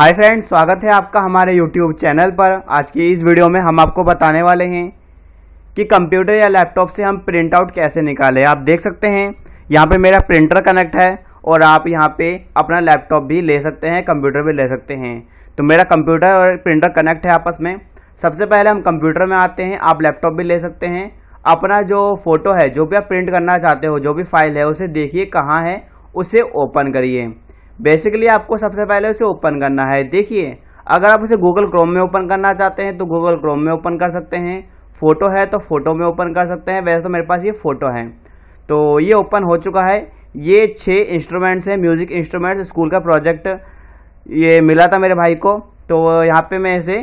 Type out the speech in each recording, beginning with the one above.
hi friends स्वागत है आपका हमारे यूट्यूब चैनल पर आज की इस वीडियो में हम आपको बताने वाले हैं कि कंप्यूटर या लैपटॉप से हम प्रिंट आउट कैसे निकालें आप देख सकते हैं यहाँ पे मेरा प्रिंटर कनेक्ट है और आप यहाँ पे अपना लैपटॉप भी ले सकते हैं कंप्यूटर भी ले सकते हैं तो मेरा कंप्यूटर और प्रिंटर कनेक्ट है आपस में सबसे पहले हम कंप्यूटर में आते हैं आप लैपटॉप भी ले सकते हैं अपना जो फ़ोटो है जो भी आप प्रिंट करना चाहते हो जो भी फाइल है उसे देखिए कहाँ है उसे ओपन करिए बेसिकली आपको सबसे पहले उसे ओपन करना है देखिए अगर आप उसे गूगल क्रोम में ओपन करना चाहते हैं तो गूगल क्रोम में ओपन कर सकते हैं फ़ोटो है तो फ़ोटो में ओपन कर सकते हैं वैसे तो मेरे पास ये फ़ोटो है तो ये ओपन हो चुका है ये छः इंस्ट्रूमेंट्स हैं म्यूज़िक इंस्ट्रूमेंट्स स्कूल का प्रोजेक्ट ये मिला था मेरे भाई को तो यहाँ पे मैं इसे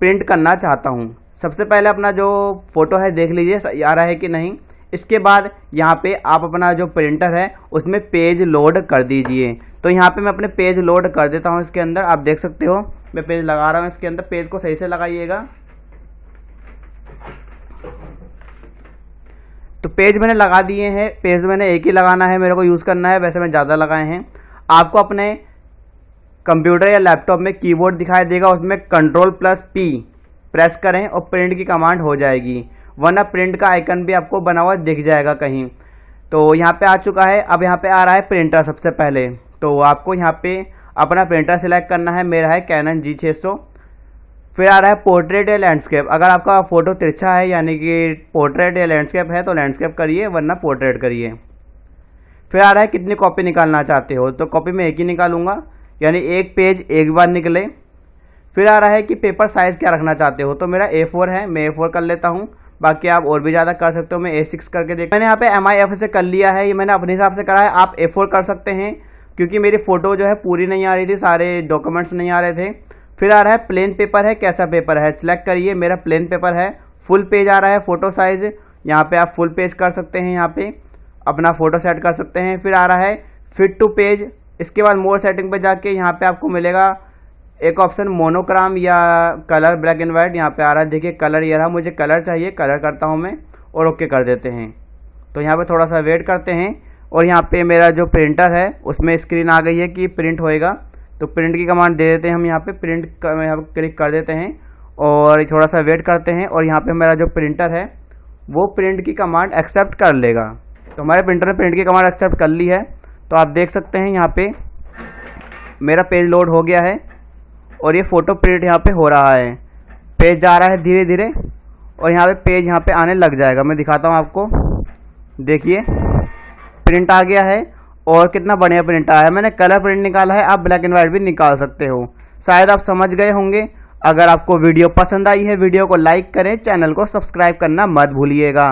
प्रिंट करना चाहता हूँ सबसे पहले अपना जो फ़ोटो है देख लीजिए आ रहा है कि नहीं इसके बाद यहाँ पे आप अपना जो प्रिंटर है उसमें पेज लोड कर दीजिए तो यहाँ पे मैं अपने पेज लोड कर देता हूँ इसके अंदर आप देख सकते हो मैं पेज लगा रहा हूँ इसके अंदर पेज को सही से लगाइएगा तो पेज मैंने लगा दिए हैं पेज मैंने एक ही लगाना है मेरे को यूज़ करना है वैसे मैं ज़्यादा लगाए हैं आपको अपने कंप्यूटर या लैपटॉप में कीबोर्ड दिखाई देगा उसमें कंट्रोल प्लस पी प्रेस करें और प्रिंट की कमांड हो जाएगी वरना प्रिंट का आइकन भी आपको बना हुआ दिख जाएगा कहीं तो यहाँ पे आ चुका है अब यहाँ पे आ रहा है प्रिंटर सबसे पहले तो आपको यहाँ पे अपना प्रिंटर सेलेक्ट करना है मेरा है कैनन जी छः सौ फिर आ रहा है पोर्ट्रेट या लैंडस्केप अगर आपका फ़ोटो तिरछा है यानी कि पोर्ट्रेट या लैंडस्केप है तो लैंडस्केप करिए वरना पोर्ट्रेट करिए फिर आ रहा है कितनी कॉपी निकालना चाहते हो तो कॉपी में एक ही निकालूंगा यानी एक पेज एक बार निकले फिर आ रहा है कि पेपर साइज़ क्या रखना चाहते हो तो मेरा ए फोर है मैं ए फोर कर लेता हूँ बाकी आप और भी ज़्यादा कर सकते हो मैं ए सिक्स करके देख मैंने यहाँ पे एम आई एफ से कर लिया है ये मैंने अपने हिसाब से करा है आप ए फोर कर सकते हैं क्योंकि मेरी फ़ोटो जो है पूरी नहीं आ रही थी सारे डॉक्यूमेंट्स नहीं आ रहे थे फिर आ रहा है प्लेन पेपर है कैसा पेपर है सिलेक्ट करिए मेरा प्लेन पेपर है फुल पेज आ रहा है फ़ोटो साइज़ यहाँ पर आप फुल पेज कर सकते हैं यहाँ पर अपना फ़ोटो सेट कर सकते हैं फिर आ रहा है फिट टू पेज इसके बाद मोर सेटिंग पर जाके यहाँ पर आपको मिलेगा एक ऑप्शन मोनोक्राम या कलर ब्लैक एंड वाइट यहाँ पे आ रहा है देखिए कलर ये रहा मुझे कलर चाहिए कलर करता हूँ मैं और ओके कर देते हैं तो यहाँ पे थोड़ा सा वेट करते हैं और यहाँ पे मेरा जो प्रिंटर है उसमें स्क्रीन आ गई है कि प्रिंट होएगा तो प्रिंट की कमांड दे देते हैं हम यहाँ पे प्रिंट यहाँ पर क्लिक कर देते हैं और थोड़ा सा वेट करते हैं और यहाँ पर मेरा जो प्रिंटर है वो प्रिंट की कमांड एक्सेप्ट कर लेगा तो हमारे प्रिंटर ने प्रिंट की कमांड एक्सेप्ट कर ली है तो आप देख सकते हैं यहाँ पर मेरा पेज लोड हो गया है और ये फ़ोटो प्रिंट यहाँ पे हो रहा है पेज जा रहा है धीरे धीरे और यहाँ पे पेज यहाँ पे आने लग जाएगा मैं दिखाता हूँ आपको देखिए प्रिंट आ गया है और कितना बढ़िया प्रिंट आया है मैंने कलर प्रिंट निकाला है आप ब्लैक एंड वाइट भी निकाल सकते हो शायद आप समझ गए होंगे अगर आपको वीडियो पसंद आई है वीडियो को लाइक करें चैनल को सब्सक्राइब करना मत भूलिएगा